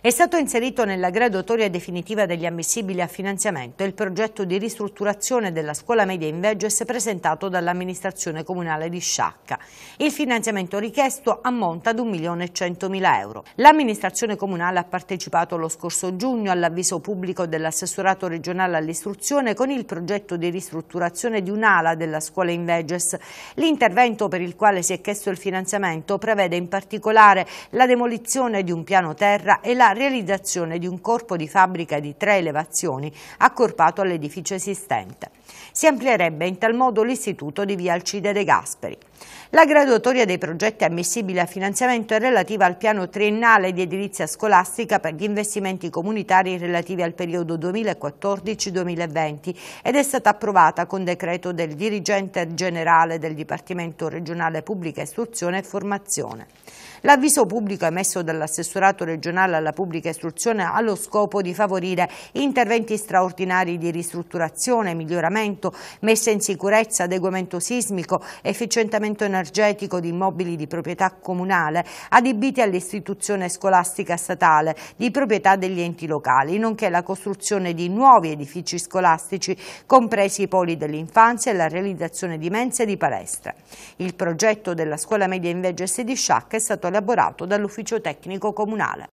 È stato inserito nella graduatoria definitiva degli ammissibili a finanziamento il progetto di ristrutturazione della scuola media in Veges presentato dall'amministrazione comunale di Sciacca. Il finanziamento richiesto ammonta ad 1.100.000 euro. L'amministrazione comunale ha partecipato lo scorso giugno all'avviso pubblico dell'assessorato regionale all'istruzione con il progetto di ristrutturazione di un'ala della scuola in Veges. L'intervento per il quale si è chiesto il finanziamento prevede in particolare la demolizione di un piano terra e la realizzazione di un corpo di fabbrica di tre elevazioni accorpato all'edificio esistente. Si amplierebbe in tal modo l'istituto di via Alcide De Gasperi. La graduatoria dei progetti ammissibili a finanziamento è relativa al piano triennale di edilizia scolastica per gli investimenti comunitari relativi al periodo 2014-2020 ed è stata approvata con decreto del dirigente generale del Dipartimento regionale pubblica istruzione e formazione. L'avviso pubblico emesso dall'assessorato regionale alla pubblica istruzione ha lo scopo di favorire interventi straordinari di ristrutturazione, miglioramento funzionamento, messa in sicurezza, adeguamento sismico, efficientamento energetico di immobili di proprietà comunale adibiti all'istituzione scolastica statale di proprietà degli enti locali, nonché la costruzione di nuovi edifici scolastici compresi i poli dell'infanzia e la realizzazione di mense e di palestre. Il progetto della scuola media in Vegese di Sciacca è stato elaborato dall'ufficio tecnico comunale.